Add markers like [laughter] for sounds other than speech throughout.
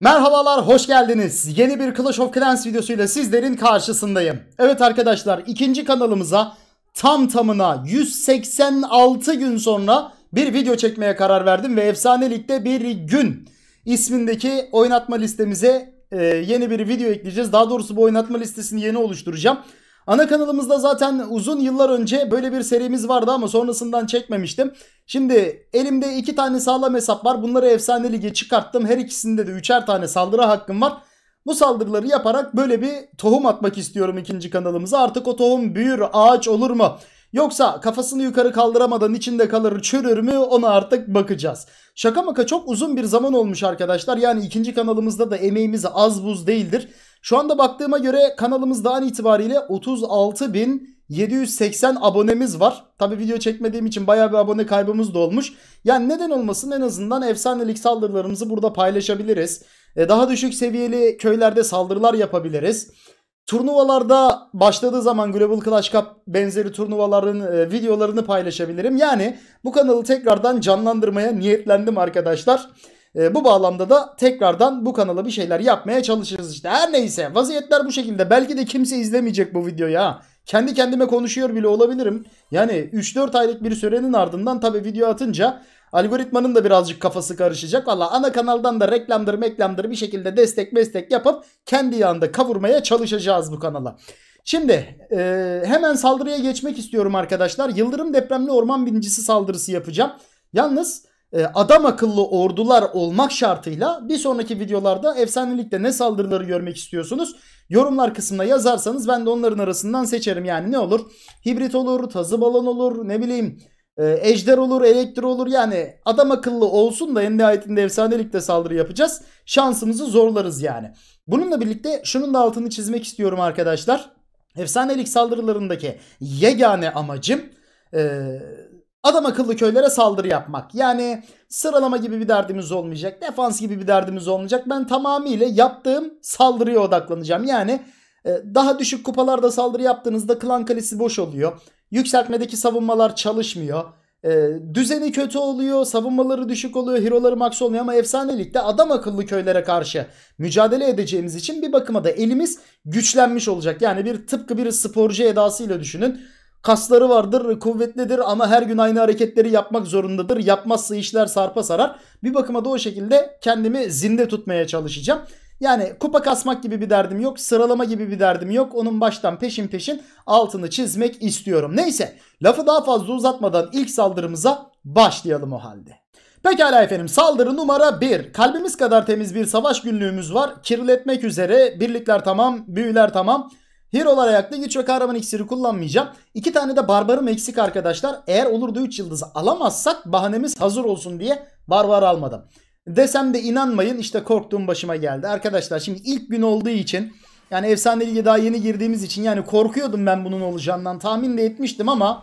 Merhabalar, hoş geldiniz. Yeni bir Clash of Clans videosuyla sizlerin karşısındayım. Evet arkadaşlar, ikinci kanalımıza tam tamına 186 gün sonra bir video çekmeye karar verdim ve Efsane Lig'de bir gün ismindeki oynatma listemize e, yeni bir video ekleyeceğiz. Daha doğrusu bu oynatma listesini yeni oluşturacağım. Ana kanalımızda zaten uzun yıllar önce böyle bir serimiz vardı ama sonrasından çekmemiştim. Şimdi elimde iki tane sağlam hesap var. Bunları efsane lige çıkarttım. Her ikisinde de üçer tane saldırı hakkım var. Bu saldırıları yaparak böyle bir tohum atmak istiyorum ikinci kanalımıza. Artık o tohum büyür, ağaç olur mu? Yoksa kafasını yukarı kaldıramadan içinde kalır çürür mü ona artık bakacağız. Şaka maka çok uzun bir zaman olmuş arkadaşlar. Yani ikinci kanalımızda da emeğimiz az buz değildir. Şu anda baktığıma göre kanalımızdan itibariyle 36.780 abonemiz var. Tabi video çekmediğim için baya bir abone kaybımız da olmuş. Yani neden olmasın en azından efsanelik saldırılarımızı burada paylaşabiliriz. E, daha düşük seviyeli köylerde saldırılar yapabiliriz. Turnuvalarda başladığı zaman Global Clash Cup benzeri turnuvaların e, videolarını paylaşabilirim. Yani bu kanalı tekrardan canlandırmaya niyetlendim arkadaşlar. E, bu bağlamda da tekrardan bu kanala bir şeyler yapmaya çalışırız işte. Her neyse vaziyetler bu şekilde. Belki de kimse izlemeyecek bu videoyu ha. Kendi kendime konuşuyor bile olabilirim. Yani 3-4 aylık bir sürenin ardından tabi video atınca Algoritmanın da birazcık kafası karışacak. Valla ana kanaldan da reklamdır meklamdır bir şekilde destek meslek yapıp kendi yanında kavurmaya çalışacağız bu kanala. Şimdi e, hemen saldırıya geçmek istiyorum arkadaşlar. Yıldırım depremli orman binicisi saldırısı yapacağım. Yalnız e, adam akıllı ordular olmak şartıyla bir sonraki videolarda efsanelikte ne saldırıları görmek istiyorsunuz? Yorumlar kısmına yazarsanız ben de onların arasından seçerim. Yani ne olur? Hibrit olur, tazı balon olur, ne bileyim ee, ejder olur, elektro olur yani adam akıllı olsun da en nihayetinde efsanelikte saldırı yapacağız. Şansımızı zorlarız yani. Bununla birlikte şunun da altını çizmek istiyorum arkadaşlar. Efsanelik saldırılarındaki yegane amacım e, adam akıllı köylere saldırı yapmak. Yani sıralama gibi bir derdimiz olmayacak, defans gibi bir derdimiz olmayacak. Ben tamamıyla yaptığım saldırıya odaklanacağım. Yani e, daha düşük kupalarda saldırı yaptığınızda klan kalesi boş oluyor. Yükseltmedeki savunmalar çalışmıyor. E, düzeni kötü oluyor. Savunmaları düşük oluyor. Hero'ları max olmuyor ama efsanelikte adam akıllı köylere karşı mücadele edeceğimiz için bir bakıma da elimiz güçlenmiş olacak. Yani bir tıpkı bir sporcu edasıyla düşünün. Kasları vardır, kuvvetlidir ama her gün aynı hareketleri yapmak zorundadır. Yapmazsa işler sarpa sarar. Bir bakıma da o şekilde kendimi zinde tutmaya çalışacağım. Yani kupa kasmak gibi bir derdim yok. Sıralama gibi bir derdim yok. Onun baştan peşin peşin altını çizmek istiyorum. Neyse lafı daha fazla uzatmadan ilk saldırımıza başlayalım o halde. Pekala efendim saldırı numara 1. Kalbimiz kadar temiz bir savaş günlüğümüz var. Kirletmek üzere. Birlikler tamam. Büyüler tamam. Hero'lar ayaklı. güç ve kahraman iksiri kullanmayacağım. İki tane de barbarım eksik arkadaşlar. Eğer olurdu da 3 yıldız alamazsak bahanemiz hazır olsun diye barbar almadım. Desem de inanmayın işte korktuğum başıma geldi. Arkadaşlar şimdi ilk gün olduğu için yani efsane lige daha yeni girdiğimiz için yani korkuyordum ben bunun olacağından tahmin de etmiştim ama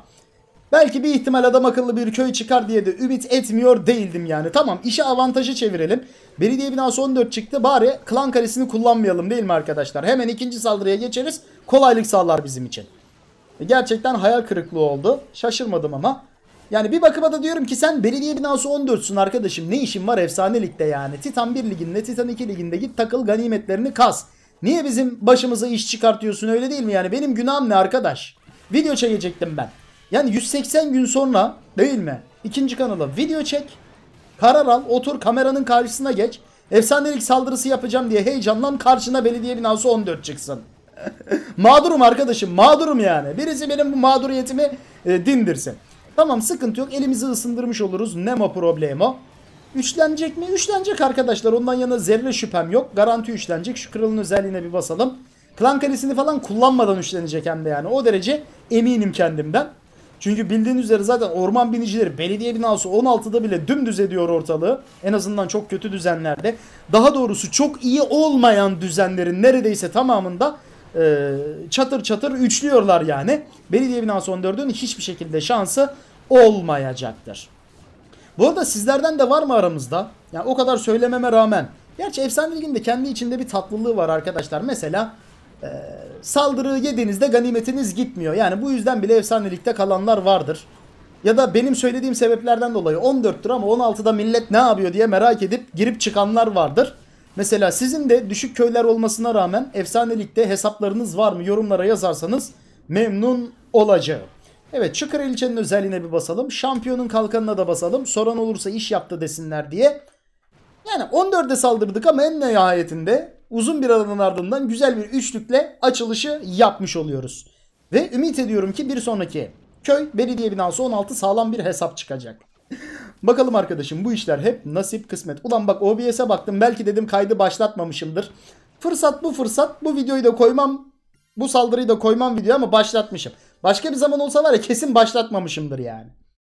belki bir ihtimal adam akıllı bir köy çıkar diye de ümit etmiyor değildim yani. Tamam işi avantajı çevirelim. Belediye binası 14 çıktı bari klan karesini kullanmayalım değil mi arkadaşlar? Hemen ikinci saldırıya geçeriz kolaylık sağlar bizim için. E, gerçekten hayal kırıklığı oldu. Şaşırmadım ama yani bir bakıma da diyorum ki sen belediye binası 14'sün arkadaşım. Ne işin var efsane ligde yani. Titan 1 liginde, Titan 2 liginde git takıl ganimetlerini kas. Niye bizim başımıza iş çıkartıyorsun öyle değil mi yani? Benim günahım ne arkadaş? Video çekecektim ben. Yani 180 gün sonra değil mi? İkinci kanala video çek. Karar al, otur kameranın karşısına geç. Efsanelik saldırısı yapacağım diye heyecanlan karşına belediye binası 14 çıksın. [laughs] mağdurum arkadaşım mağdurum yani. Birisi benim bu mağduriyetimi e, dindirsin. Tamam sıkıntı yok. Elimizi ısındırmış oluruz. Nemo problemo. Üçlenecek mi? Üçlenecek arkadaşlar. Ondan yana zerre şüphem yok. Garanti üçlenecek. Şu kralın özelliğine bir basalım. Klan kalesini falan kullanmadan üçlenecek hem de yani. O derece eminim kendimden. Çünkü bildiğin üzere zaten orman binicileri belediye binası 16'da bile dümdüz ediyor ortalığı. En azından çok kötü düzenlerde. Daha doğrusu çok iyi olmayan düzenlerin neredeyse tamamında e, çatır çatır üçlüyorlar yani. Belediye binası 14'ün hiçbir şekilde şansı olmayacaktır. Bu arada sizlerden de var mı aramızda? Yani o kadar söylememe rağmen. Gerçi efsane ligin de kendi içinde bir tatlılığı var arkadaşlar. Mesela e, saldırı yediğinizde ganimetiniz gitmiyor. Yani bu yüzden bile efsanelikte kalanlar vardır. Ya da benim söylediğim sebeplerden dolayı 14'tür ama 16'da millet ne yapıyor diye merak edip girip çıkanlar vardır. Mesela sizin de düşük köyler olmasına rağmen efsanelikte hesaplarınız var mı yorumlara yazarsanız memnun olacağım. Evet Çakır ilçenin özelliğine bir basalım. Şampiyonun kalkanına da basalım. Soran olursa iş yaptı desinler diye. Yani 14'e saldırdık ama en nihayetinde uzun bir aradan ardından güzel bir üçlükle açılışı yapmış oluyoruz. Ve ümit ediyorum ki bir sonraki köy belediye binası 16 sağlam bir hesap çıkacak. [laughs] Bakalım arkadaşım bu işler hep nasip kısmet. Ulan bak OBS'e baktım belki dedim kaydı başlatmamışımdır. Fırsat bu fırsat bu videoyu da koymam bu saldırıyı da koymam video ama başlatmışım. Başka bir zaman olsa var ya kesin başlatmamışımdır yani.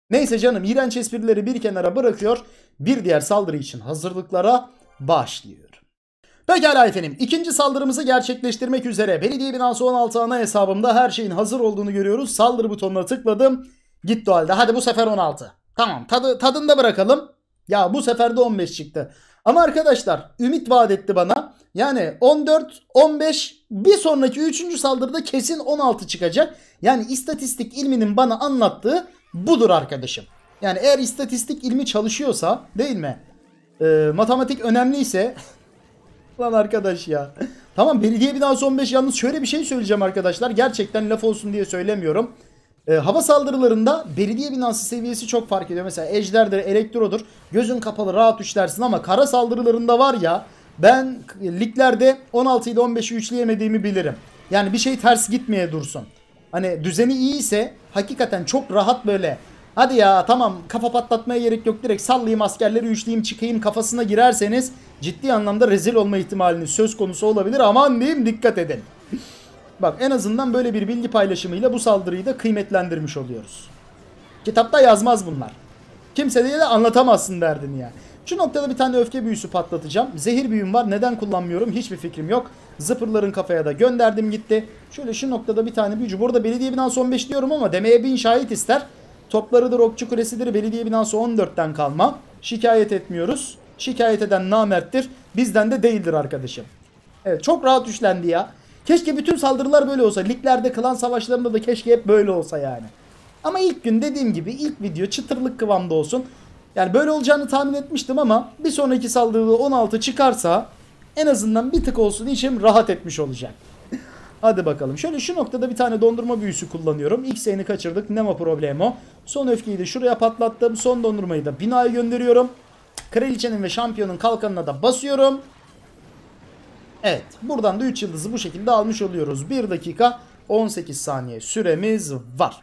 Neyse canım iğrenç esprileri bir kenara bırakıyor. Bir diğer saldırı için hazırlıklara başlıyor. Pekala efendim ikinci saldırımızı gerçekleştirmek üzere belediye binası 16 ana hesabımda her şeyin hazır olduğunu görüyoruz. Saldırı butonuna tıkladım. Gitti o halde hadi bu sefer 16. Tamam tadı, tadında bırakalım. Ya bu sefer de 15 çıktı. Ama arkadaşlar ümit vaat etti bana. Yani 14, 15 bir sonraki 3. saldırıda kesin 16 çıkacak. Yani istatistik ilminin bana anlattığı budur arkadaşım. Yani eğer istatistik ilmi çalışıyorsa değil mi? Ee, matematik önemliyse [laughs] Lan arkadaş ya. tamam belediye binası 15 yalnız şöyle bir şey söyleyeceğim arkadaşlar. Gerçekten laf olsun diye söylemiyorum. E, hava saldırılarında belediye binası seviyesi çok fark ediyor. Mesela ejderdir, elektrodur. Gözün kapalı rahat uçlarsın ama kara saldırılarında var ya. Ben liglerde 16 ile 15'i üçleyemediğimi bilirim. Yani bir şey ters gitmeye dursun. Hani düzeni iyi ise hakikaten çok rahat böyle hadi ya tamam kafa patlatmaya gerek yok direkt sallayayım askerleri üçleyeyim çıkayım kafasına girerseniz ciddi anlamda rezil olma ihtimaliniz söz konusu olabilir. Aman diyeyim dikkat edin. Bak en azından böyle bir bilgi paylaşımıyla bu saldırıyı da kıymetlendirmiş oluyoruz. Kitapta yazmaz bunlar. Kimseye de anlatamazsın derdini yani. Şu noktada bir tane öfke büyüsü patlatacağım. Zehir büyüm var. Neden kullanmıyorum? Hiçbir fikrim yok. Zıpırların kafaya da gönderdim gitti. Şöyle şu noktada bir tane büyücü. Burada belediye binası 15 diyorum ama demeye bin şahit ister. Toplarıdır, okçu kulesidir. Belediye binası 14'ten kalma. Şikayet etmiyoruz. Şikayet eden namerttir. Bizden de değildir arkadaşım. Evet çok rahat üçlendi ya. Keşke bütün saldırılar böyle olsa. Liglerde, klan savaşlarında da keşke hep böyle olsa yani. Ama ilk gün dediğim gibi ilk video çıtırlık kıvamda olsun. Yani böyle olacağını tahmin etmiştim ama bir sonraki saldırıda 16 çıkarsa en azından bir tık olsun içim rahat etmiş olacak. Hadi bakalım. Şöyle şu noktada bir tane dondurma büyüsü kullanıyorum. İlk seni kaçırdık. Nema problemo. Son öfkeyi de şuraya patlattım. Son dondurmayı da binaya gönderiyorum. Kraliçenin ve şampiyonun kalkanına da basıyorum. Evet. Buradan da 3 yıldızı bu şekilde almış oluyoruz. 1 dakika 18 saniye süremiz var.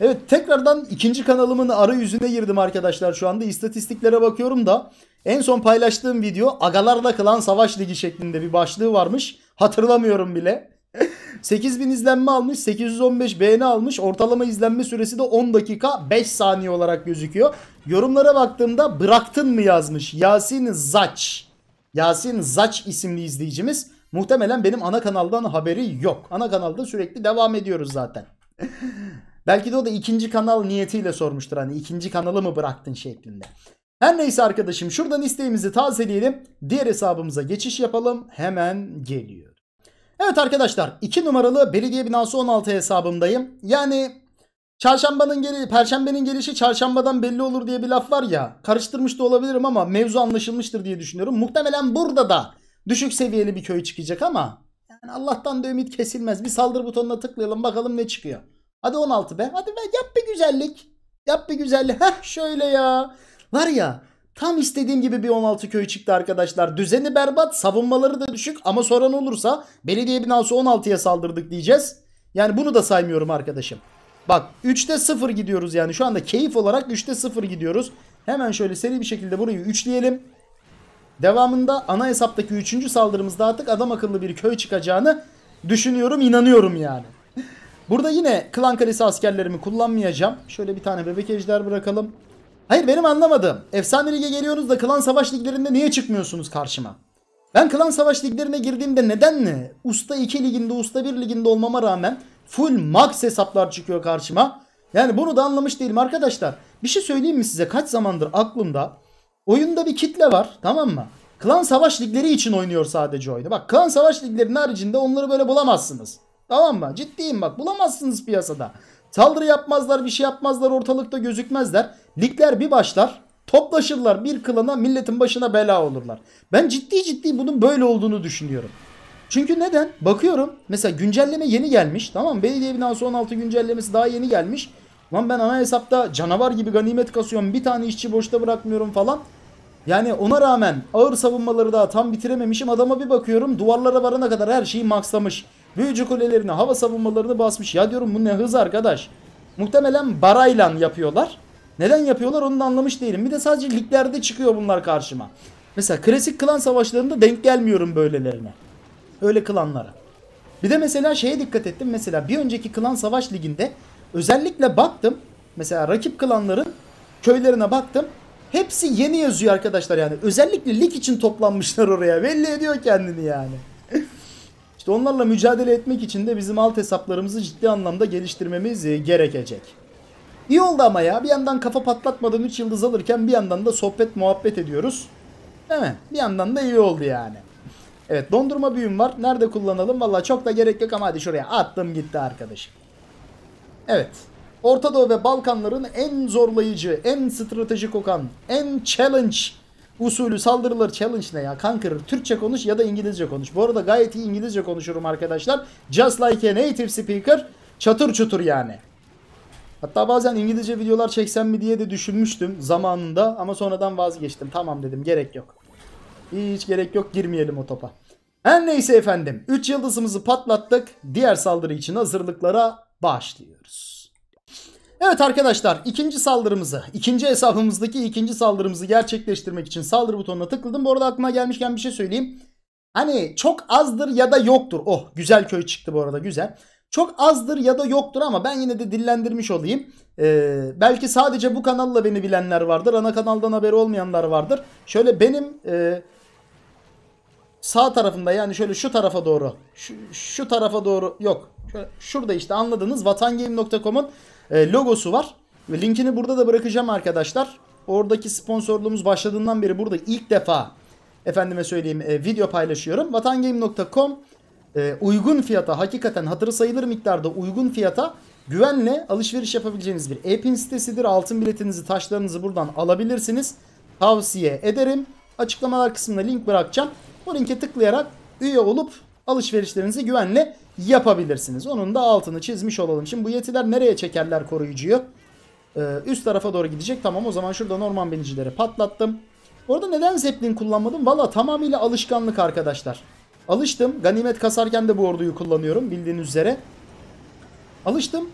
Evet tekrardan ikinci kanalımın arayüzüne girdim arkadaşlar şu anda. istatistiklere bakıyorum da en son paylaştığım video agalarla kılan savaş ligi şeklinde bir başlığı varmış. Hatırlamıyorum bile. 8000 [laughs] izlenme almış, 815 beğeni almış. Ortalama izlenme süresi de 10 dakika 5 saniye olarak gözüküyor. Yorumlara baktığımda bıraktın mı yazmış Yasin Zaç. Yasin Zaç isimli izleyicimiz. Muhtemelen benim ana kanaldan haberi yok. Ana kanalda sürekli devam ediyoruz zaten. [laughs] Belki de o da ikinci kanal niyetiyle sormuştur. Hani ikinci kanalı mı bıraktın şeklinde. Her neyse arkadaşım şuradan isteğimizi tazeleyelim. Diğer hesabımıza geçiş yapalım. Hemen geliyor. Evet arkadaşlar 2 numaralı belediye binası 16 hesabımdayım. Yani çarşambanın geri, perşembenin gelişi çarşambadan belli olur diye bir laf var ya. Karıştırmış da olabilirim ama mevzu anlaşılmıştır diye düşünüyorum. Muhtemelen burada da düşük seviyeli bir köy çıkacak ama yani Allah'tan da ümit kesilmez. Bir saldırı butonuna tıklayalım bakalım ne çıkıyor. Hadi 16 be. Hadi be yap bir güzellik. Yap bir güzellik. Heh şöyle ya. Var ya tam istediğim gibi bir 16 köy çıktı arkadaşlar. Düzeni berbat, savunmaları da düşük ama soran olursa belediye binası 16'ya saldırdık diyeceğiz. Yani bunu da saymıyorum arkadaşım. Bak 3'te 0 gidiyoruz yani şu anda keyif olarak 3'te 0 gidiyoruz. Hemen şöyle seri bir şekilde burayı 3'leyelim. Devamında ana hesaptaki 3. saldırımızda artık adam akıllı bir köy çıkacağını düşünüyorum, inanıyorum yani. Burada yine klan kalesi askerlerimi kullanmayacağım. Şöyle bir tane bebek ejder bırakalım. Hayır benim anlamadım. Efsane lige geliyorsunuz da klan savaş liglerinde niye çıkmıyorsunuz karşıma? Ben klan savaş liglerine girdiğimde ne? usta 2 liginde usta 1 liginde olmama rağmen full max hesaplar çıkıyor karşıma. Yani bunu da anlamış değilim arkadaşlar. Bir şey söyleyeyim mi size kaç zamandır aklımda oyunda bir kitle var tamam mı? Klan savaş ligleri için oynuyor sadece oyunu. Bak klan savaş liglerinin haricinde onları böyle bulamazsınız. Tamam mı? Ciddiyim bak bulamazsınız piyasada. Saldırı yapmazlar bir şey yapmazlar ortalıkta gözükmezler. Ligler bir başlar. Toplaşırlar bir kılana milletin başına bela olurlar. Ben ciddi ciddi bunun böyle olduğunu düşünüyorum. Çünkü neden? Bakıyorum mesela güncelleme yeni gelmiş. Tamam belediye binası 16 güncellemesi daha yeni gelmiş. Lan ben ana hesapta canavar gibi ganimet kasıyorum. Bir tane işçi boşta bırakmıyorum falan. Yani ona rağmen ağır savunmaları daha tam bitirememişim. Adama bir bakıyorum duvarlara varana kadar her şeyi makslamış. Büyücü kulelerine hava savunmalarını basmış. Ya diyorum bu ne hız arkadaş. Muhtemelen barayla yapıyorlar. Neden yapıyorlar onu da anlamış değilim. Bir de sadece liglerde çıkıyor bunlar karşıma. Mesela klasik klan savaşlarında denk gelmiyorum böylelerine. Öyle klanlara. Bir de mesela şeye dikkat ettim. Mesela bir önceki klan savaş liginde özellikle baktım. Mesela rakip klanların köylerine baktım. Hepsi yeni yazıyor arkadaşlar yani. Özellikle lig için toplanmışlar oraya. Belli ediyor kendini yani. [laughs] İşte onlarla mücadele etmek için de bizim alt hesaplarımızı ciddi anlamda geliştirmemiz e, gerekecek. İyi oldu ama ya bir yandan kafa patlatmadan 3 yıldız alırken bir yandan da sohbet muhabbet ediyoruz. Değil mi? Bir yandan da iyi oldu yani. Evet dondurma büyüm var. Nerede kullanalım? Valla çok da gerek yok ama hadi şuraya attım gitti arkadaşım. Evet. Orta Doğu ve Balkanların en zorlayıcı, en stratejik okan, en challenge usulü saldırıları challenge ne ya? Kankırır. Türkçe konuş ya da İngilizce konuş. Bu arada gayet iyi İngilizce konuşurum arkadaşlar. Just like a native speaker. Çatır çutur yani. Hatta bazen İngilizce videolar çeksem mi diye de düşünmüştüm zamanında ama sonradan vazgeçtim. Tamam dedim gerek yok. Hiç gerek yok girmeyelim o topa. En neyse efendim 3 yıldızımızı patlattık. Diğer saldırı için hazırlıklara başlıyoruz. Evet arkadaşlar ikinci saldırımızı, ikinci hesabımızdaki ikinci saldırımızı gerçekleştirmek için saldırı butonuna tıkladım. Bu arada aklıma gelmişken bir şey söyleyeyim. Hani çok azdır ya da yoktur. Oh güzel köy çıktı bu arada güzel. Çok azdır ya da yoktur ama ben yine de dillendirmiş olayım. Ee, belki sadece bu kanalla beni bilenler vardır. Ana kanaldan haberi olmayanlar vardır. Şöyle benim e, sağ tarafımda yani şöyle şu tarafa doğru. Şu, şu tarafa doğru yok. Şöyle, şurada işte anladınız. Vatangame.com'un e, logosu var. Linkini burada da bırakacağım arkadaşlar. Oradaki sponsorluğumuz başladığından beri burada ilk defa efendime söyleyeyim e, video paylaşıyorum. vatangame.com e, uygun fiyata hakikaten hatırı sayılır miktarda uygun fiyata güvenle alışveriş yapabileceğiniz bir e-pin sitesidir. Altın biletinizi taşlarınızı buradan alabilirsiniz. Tavsiye ederim. Açıklamalar kısmına link bırakacağım. O linke tıklayarak üye olup alışverişlerinizi güvenle yapabilirsiniz. Onun da altını çizmiş olalım. Şimdi bu yetiler nereye çekerler koruyucuyu? Ee, üst tarafa doğru gidecek. Tamam o zaman şurada Norman binicileri patlattım. Orada neden zeplin kullanmadım? Valla tamamıyla alışkanlık arkadaşlar. Alıştım. Ganimet kasarken de bu orduyu kullanıyorum bildiğiniz üzere. Alıştım.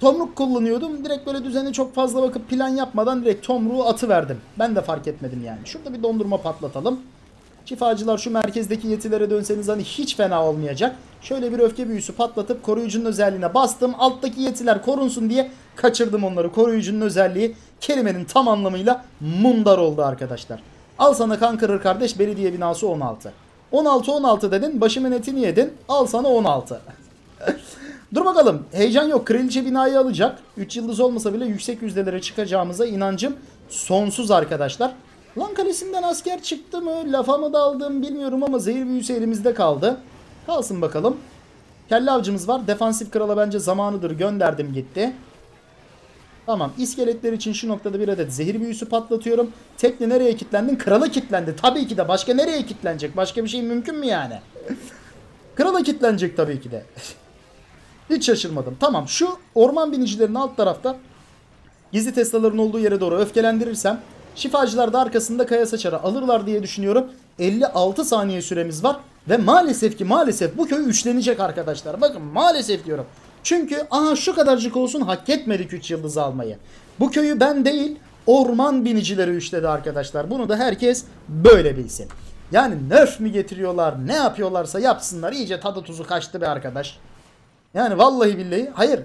Tomruk kullanıyordum. Direkt böyle düzeni çok fazla bakıp plan yapmadan direkt tomruğu atıverdim. Ben de fark etmedim yani. Şurada bir dondurma patlatalım. Şifacılar şu merkezdeki yetilere dönseniz hani hiç fena olmayacak. Şöyle bir öfke büyüsü patlatıp koruyucunun özelliğine bastım. Alttaki yetiler korunsun diye kaçırdım onları. Koruyucunun özelliği kelimenin tam anlamıyla mundar oldu arkadaşlar. Al sana kan kırır kardeş belediye binası 16. 16 16 dedin başımın etini yedin al sana 16. [laughs] Dur bakalım heyecan yok kraliçe binayı alacak. 3 yıldız olmasa bile yüksek yüzdelere çıkacağımıza inancım sonsuz arkadaşlar. Lan kalesinden asker çıktı mı? Lafa mı daldım bilmiyorum ama zehir büyüsü elimizde kaldı. Kalsın bakalım. Kelle avcımız var. Defansif krala bence zamanıdır. Gönderdim gitti. Tamam. İskeletler için şu noktada bir adet zehir büyüsü patlatıyorum. Tekne nereye kilitlendin? Krala kilitlendi. Tabii ki de. Başka nereye kilitlenecek? Başka bir şey mümkün mü yani? Krala kilitlenecek tabii ki de. [laughs] Hiç şaşırmadım. Tamam. Şu orman binicilerin alt tarafta gizli teslaların olduğu yere doğru öfkelendirirsem Şifacılar da arkasında Kaya Saçar'ı alırlar diye düşünüyorum. 56 saniye süremiz var. Ve maalesef ki maalesef bu köy üçlenecek arkadaşlar. Bakın maalesef diyorum. Çünkü aha şu kadarcık olsun hak etmedik 3 yıldız almayı. Bu köyü ben değil orman binicileri üçledi arkadaşlar. Bunu da herkes böyle bilsin. Yani nerf mi getiriyorlar ne yapıyorlarsa yapsınlar iyice tadı tuzu kaçtı be arkadaş. Yani vallahi billahi hayır.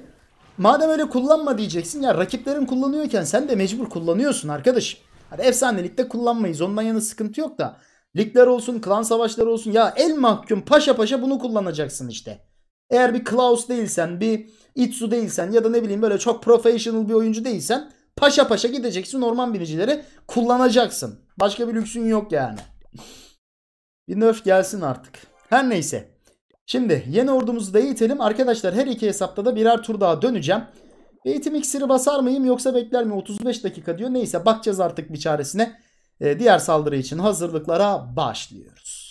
Madem öyle kullanma diyeceksin ya rakiplerin kullanıyorken sen de mecbur kullanıyorsun arkadaşım. Hadi efsanelikte kullanmayız. Ondan yana sıkıntı yok da. Ligler olsun, klan savaşları olsun. Ya el mahkum paşa paşa bunu kullanacaksın işte. Eğer bir Klaus değilsen, bir Itsu değilsen ya da ne bileyim böyle çok professional bir oyuncu değilsen paşa paşa gideceksin orman binicileri kullanacaksın. Başka bir lüksün yok yani. [laughs] bir nerf gelsin artık. Her neyse. Şimdi yeni ordumuzu da eğitelim. Arkadaşlar her iki hesapta da birer tur daha döneceğim. Eğitim iksiri basar mıyım yoksa bekler mi? 35 dakika diyor. Neyse bakacağız artık bir çaresine. E, diğer saldırı için hazırlıklara başlıyoruz.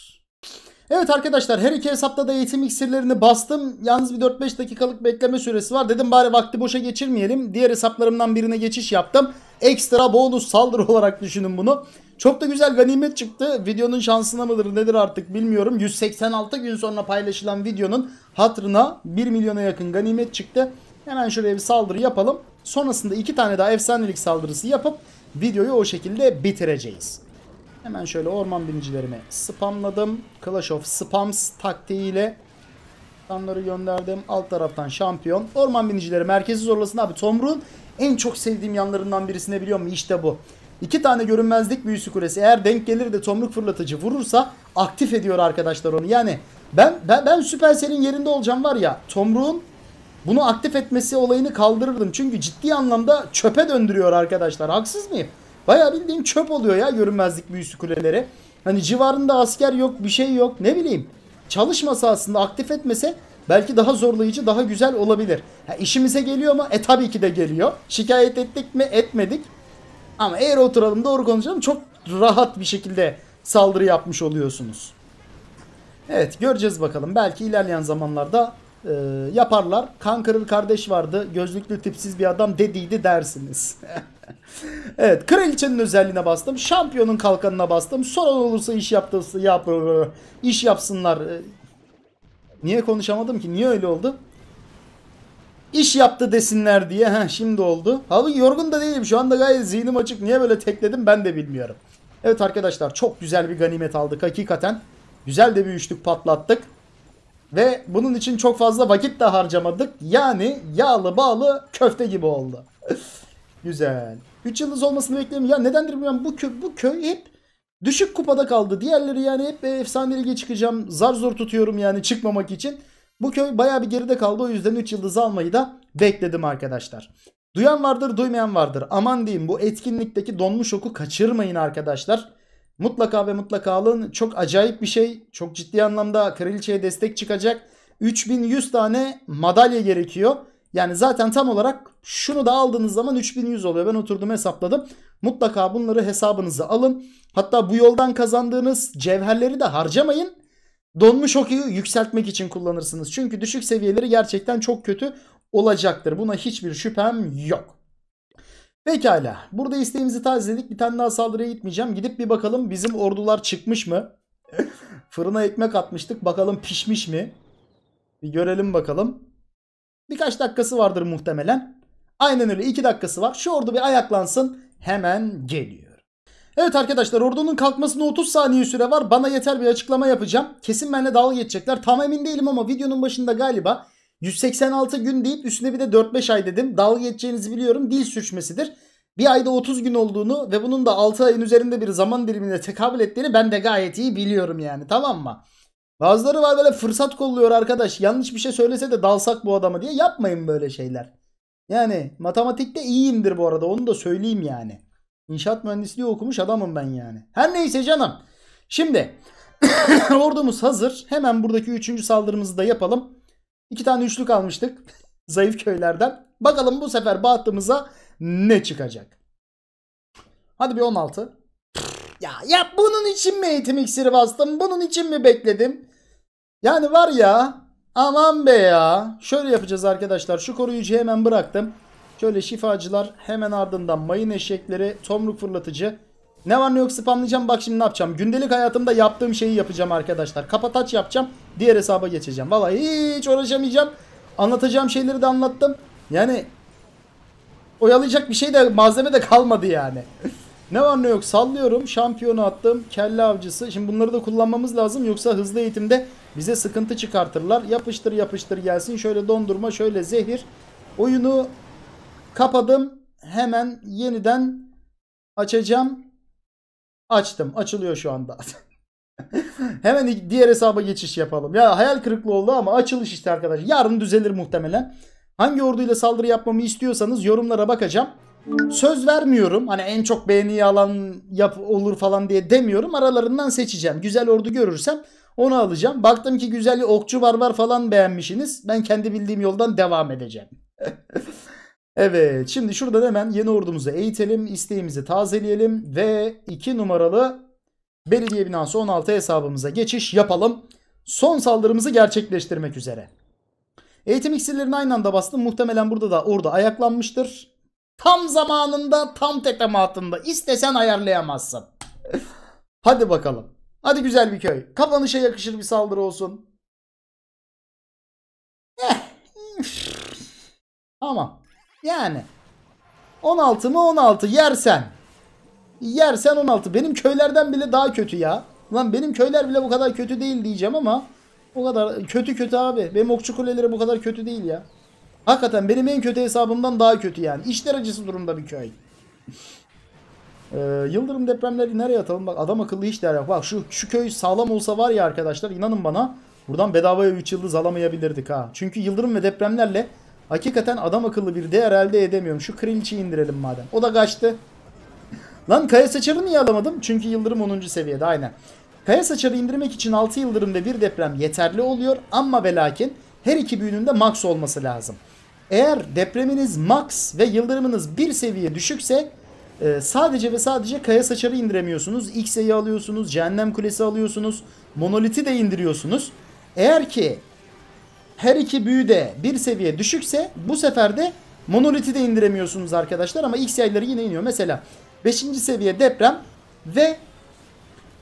Evet arkadaşlar her iki hesapta da eğitim iksirlerini bastım. Yalnız bir 4-5 dakikalık bekleme süresi var. Dedim bari vakti boşa geçirmeyelim. Diğer hesaplarımdan birine geçiş yaptım. Ekstra bonus saldırı [laughs] olarak düşünün bunu. Çok da güzel ganimet çıktı. Videonun şansına mıdır nedir artık bilmiyorum. 186 gün sonra paylaşılan videonun hatırına 1 milyona yakın ganimet çıktı. Hemen şuraya bir saldırı yapalım. Sonrasında iki tane daha efsanelik saldırısı yapıp videoyu o şekilde bitireceğiz. Hemen şöyle orman binicilerimi spamladım. Clash of Spams taktiğiyle Tanları gönderdim. Alt taraftan şampiyon. Orman binicileri merkezi zorlasın abi. Tomruğun en çok sevdiğim yanlarından birisine biliyor musun? İşte bu. İki tane görünmezlik büyüsü kulesi. Eğer denk gelir de tomruk fırlatıcı vurursa aktif ediyor arkadaşlar onu. Yani ben ben, ben Supercell'in yerinde olacağım var ya. Tomruğun bunu aktif etmesi olayını kaldırırdım. Çünkü ciddi anlamda çöpe döndürüyor arkadaşlar. Haksız mıyım? Baya bildiğin çöp oluyor ya görünmezlik büyüsü kuleleri. Hani civarında asker yok bir şey yok ne bileyim. Çalışmasa aslında aktif etmese belki daha zorlayıcı daha güzel olabilir. Ha, işimize geliyor mu? E tabii ki de geliyor. Şikayet ettik mi? Etmedik. Ama eğer oturalım doğru konuşalım çok rahat bir şekilde saldırı yapmış oluyorsunuz. Evet göreceğiz bakalım. Belki ilerleyen zamanlarda e, yaparlar. Kankırıl kardeş vardı. Gözlüklü tipsiz bir adam dediydi dersiniz. [laughs] evet kraliçenin özelliğine bastım. Şampiyonun kalkanına bastım. Sorun olursa iş yaptısı yap, iş yapsınlar. Ee, niye konuşamadım ki? Niye öyle oldu? İş yaptı desinler diye. Heh, şimdi oldu. Abi yorgun da değilim. Şu anda gayet zihnim açık. Niye böyle tekledim ben de bilmiyorum. Evet arkadaşlar çok güzel bir ganimet aldık hakikaten. Güzel de bir üçlük patlattık. Ve bunun için çok fazla vakit de harcamadık. Yani yağlı bağlı köfte gibi oldu. [laughs] Güzel. 3 yıldız olmasını bekliyorum. Ya nedendir bilmiyorum. Bu köy, bu köy hep düşük kupada kaldı. Diğerleri yani hep e, efsane lige çıkacağım. Zar zor tutuyorum yani çıkmamak için. Bu köy baya bir geride kaldı. O yüzden 3 yıldız almayı da bekledim arkadaşlar. Duyan vardır duymayan vardır. Aman diyeyim bu etkinlikteki donmuş oku kaçırmayın arkadaşlar. Mutlaka ve mutlaka alın. Çok acayip bir şey. Çok ciddi anlamda kraliçeye destek çıkacak. 3100 tane madalya gerekiyor. Yani zaten tam olarak şunu da aldığınız zaman 3100 oluyor. Ben oturdum hesapladım. Mutlaka bunları hesabınıza alın. Hatta bu yoldan kazandığınız cevherleri de harcamayın. Donmuş okuyu yükseltmek için kullanırsınız. Çünkü düşük seviyeleri gerçekten çok kötü olacaktır. Buna hiçbir şüphem yok. Pekala. Burada isteğimizi tazeledik. Bir tane daha saldırıya gitmeyeceğim. Gidip bir bakalım bizim ordular çıkmış mı? [laughs] Fırına ekmek atmıştık. Bakalım pişmiş mi? Bir görelim bakalım. Birkaç dakikası vardır muhtemelen. Aynen öyle iki dakikası var. Şu ordu bir ayaklansın. Hemen geliyor. Evet arkadaşlar ordunun kalkmasına 30 saniye süre var. Bana yeter bir açıklama yapacağım. Kesin benimle dalga geçecekler. Tam emin değilim ama videonun başında galiba 186 gün deyip üstüne bir de 4-5 ay dedim. Dalga geçeceğinizi biliyorum. Dil sürçmesidir. Bir ayda 30 gün olduğunu ve bunun da 6 ayın üzerinde bir zaman dilimine tekabül ettiğini ben de gayet iyi biliyorum yani tamam mı? Bazıları var böyle fırsat kolluyor arkadaş. Yanlış bir şey söylese de dalsak bu adamı diye yapmayın böyle şeyler. Yani matematikte iyiyimdir bu arada onu da söyleyeyim yani. İnşaat mühendisliği okumuş adamım ben yani. Her neyse canım. Şimdi [coughs] ordumuz hazır. Hemen buradaki 3. saldırımızı da yapalım. İki tane üçlük almıştık. [laughs] Zayıf köylerden. Bakalım bu sefer bahtımıza ne çıkacak. Hadi bir 16. Ya, ya bunun için mi eğitim iksiri bastım? Bunun için mi bekledim? Yani var ya aman be ya. Şöyle yapacağız arkadaşlar. Şu koruyucu hemen bıraktım. Şöyle şifacılar hemen ardından mayın eşekleri tomruk fırlatıcı ne var ne yok spamlayacağım. Bak şimdi ne yapacağım. Gündelik hayatımda yaptığım şeyi yapacağım arkadaşlar. Kapataç yapacağım. Diğer hesaba geçeceğim. Vallahi hiç uğraşamayacağım. Anlatacağım şeyleri de anlattım. Yani oyalayacak bir şey de malzeme de kalmadı yani. [laughs] ne var ne yok sallıyorum. Şampiyonu attım. Kelle avcısı. Şimdi bunları da kullanmamız lazım. Yoksa hızlı eğitimde bize sıkıntı çıkartırlar. Yapıştır yapıştır gelsin. Şöyle dondurma şöyle zehir. Oyunu kapadım. Hemen yeniden açacağım. Açtım. Açılıyor şu anda. [laughs] Hemen diğer hesaba geçiş yapalım. Ya hayal kırıklığı oldu ama açılış işte arkadaş. Yarın düzelir muhtemelen. Hangi orduyla saldırı yapmamı istiyorsanız yorumlara bakacağım. Söz vermiyorum. Hani en çok beğeni alan yap olur falan diye demiyorum. Aralarından seçeceğim. Güzel ordu görürsem onu alacağım. Baktım ki güzel okçu var var falan beğenmişsiniz. Ben kendi bildiğim yoldan devam edeceğim. [laughs] Evet şimdi şuradan hemen yeni ordumuzu eğitelim. isteğimizi tazeleyelim ve 2 numaralı belediye binası 16 hesabımıza geçiş yapalım. Son saldırımızı gerçekleştirmek üzere. Eğitim iksirlerini aynı anda bastım. Muhtemelen burada da orada ayaklanmıştır. Tam zamanında tam tetematında istesen ayarlayamazsın. [laughs] Hadi bakalım. Hadi güzel bir köy. Kapanışa yakışır bir saldırı olsun. Eh. [laughs] Tamam. Yani 16 mı 16 yersen. Yersen 16. Benim köylerden bile daha kötü ya. Lan benim köyler bile bu kadar kötü değil diyeceğim ama o kadar kötü kötü abi. Benim okçu kuleleri bu kadar kötü değil ya. Hakikaten benim en kötü hesabımdan daha kötü yani. İşler acısı durumda bir köy. Ee, yıldırım depremleri nereye atalım? Bak adam akıllı işler yap. Bak şu, şu köy sağlam olsa var ya arkadaşlar inanın bana buradan bedavaya 3 yıldız alamayabilirdik ha. Çünkü yıldırım ve depremlerle Hakikaten adam akıllı bir değer elde edemiyorum. Şu Krilç'i indirelim madem. O da kaçtı. Lan Kaya Saçar'ı niye alamadım? Çünkü Yıldırım 10. seviyede aynen. Kaya Saçar'ı indirmek için 6 Yıldırım ve 1 deprem yeterli oluyor. Ama ve lakin her iki büyünün de max olması lazım. Eğer depreminiz max ve yıldırımınız bir seviye düşükse e, sadece ve sadece kaya saçarı indiremiyorsunuz. X'e'yi alıyorsunuz, cehennem kulesi alıyorsunuz, monoliti de indiriyorsunuz. Eğer ki her iki büyü de bir seviye düşükse bu sefer de monoliti de indiremiyorsunuz arkadaşlar ama x yayları yine iniyor. Mesela 5. seviye deprem ve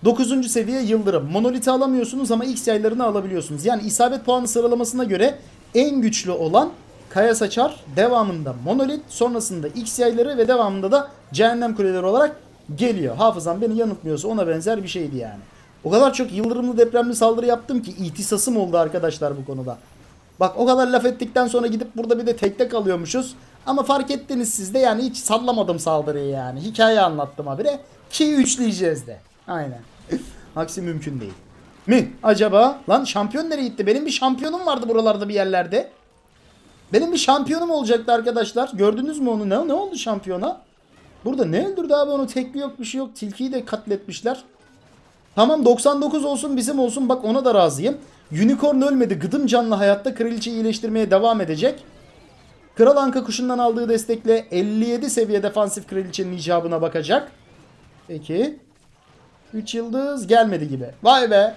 9. seviye yıldırım. Monoliti alamıyorsunuz ama x yaylarını alabiliyorsunuz. Yani isabet puanı sıralamasına göre en güçlü olan kaya saçar, devamında monolit, sonrasında x yayları ve devamında da cehennem kuleleri olarak geliyor. Hafızam beni yanıltmıyorsa ona benzer bir şeydi yani. O kadar çok yıldırımlı depremli saldırı yaptım ki ihtisasım oldu arkadaşlar bu konuda. Bak o kadar laf ettikten sonra gidip burada bir de tekte kalıyormuşuz. Ama fark ettiniz siz de yani hiç sallamadım saldırıyı yani. Hikaye anlattım habire. Ki üçleyeceğiz de. Aynen. [laughs] Aksi mümkün değil. Mi acaba? Lan şampiyon nereye gitti? Benim bir şampiyonum vardı buralarda bir yerlerde. Benim bir şampiyonum olacaktı arkadaşlar. Gördünüz mü onu? Ne, ne oldu şampiyona? Burada ne öldürdü abi onu? Tekli yok bir şey yok. Tilkiyi de katletmişler. Tamam 99 olsun bizim olsun. Bak ona da razıyım. Unicorn ölmedi. Gıdım canlı hayatta kraliçe iyileştirmeye devam edecek. Kral Anka kuşundan aldığı destekle 57 seviye defansif kraliçenin icabına bakacak. Peki. 3 yıldız gelmedi gibi. Vay be.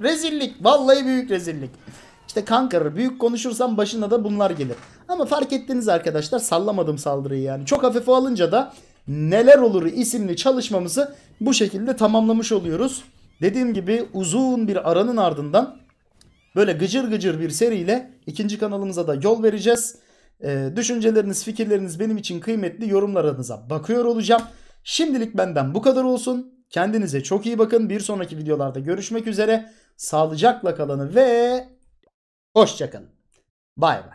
Rezillik. Vallahi büyük rezillik. İşte kankarır. Büyük konuşursam başına da bunlar gelir. Ama fark ettiniz arkadaşlar sallamadım saldırıyı yani. Çok hafife alınca da neler olur isimli çalışmamızı bu şekilde tamamlamış oluyoruz. Dediğim gibi uzun bir aranın ardından böyle gıcır gıcır bir seriyle ikinci kanalımıza da yol vereceğiz. Ee, düşünceleriniz, fikirleriniz benim için kıymetli yorumlarınıza bakıyor olacağım. Şimdilik benden bu kadar olsun. Kendinize çok iyi bakın. Bir sonraki videolarda görüşmek üzere. Sağlıcakla kalın ve hoşçakalın. Bay bay.